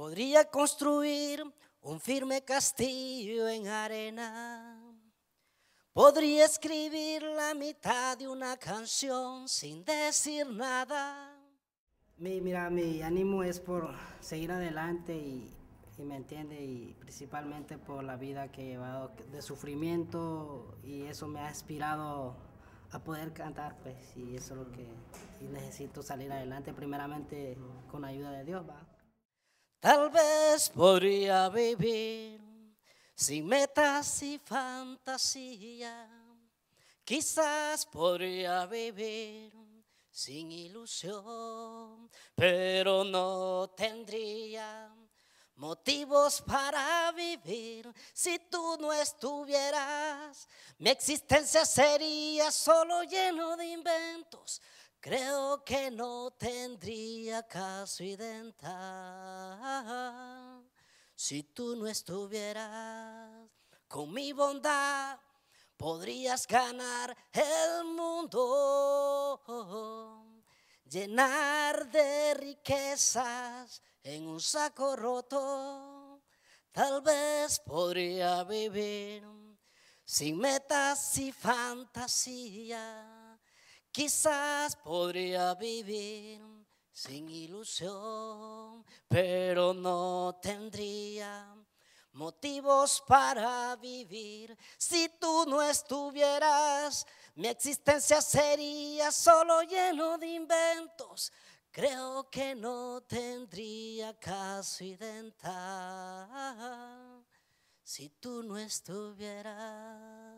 Podría construir un firme castillo en arena. Podría escribir la mitad de una canción sin decir nada. Mi, mira, mi ánimo es por seguir adelante y, me entiende, y principalmente por la vida que he llevado de sufrimiento y eso me ha inspirado a poder cantar, pues, y eso lo que necesito salir adelante primeramente con ayuda de Dios, va. Tal vez podría vivir sin metas y fantasía. Quizás podría vivir sin ilusión, pero no tendría motivos para vivir. Si tú no estuvieras, mi existencia sería solo lleno de inventos Creo que no tendría caso identar si tú no estuvieras con mi bondad. Podrías ganar el mundo, llenar de riquezas en un saco roto. Tal vez podría vivir sin metas y fantasías Quizás podría vivir sin ilusión, pero no tendría motivos para vivir. Si tú no estuvieras, mi existencia sería solo lleno de inventos. Creo que no tendría casi identidad si tú no estuvieras.